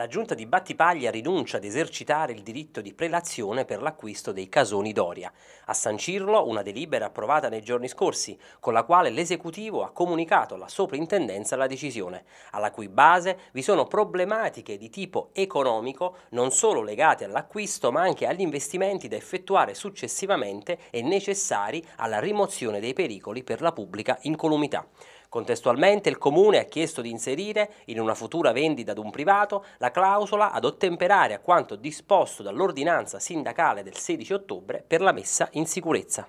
la giunta di Battipaglia rinuncia ad esercitare il diritto di prelazione per l'acquisto dei casoni d'Oria. A sancirlo una delibera approvata nei giorni scorsi, con la quale l'esecutivo ha comunicato alla soprintendenza la decisione, alla cui base vi sono problematiche di tipo economico non solo legate all'acquisto ma anche agli investimenti da effettuare successivamente e necessari alla rimozione dei pericoli per la pubblica incolumità. Contestualmente il Comune ha chiesto di inserire in una futura vendita ad un privato la clausola ad ottemperare a quanto disposto dall'ordinanza sindacale del 16 ottobre per la messa in sicurezza.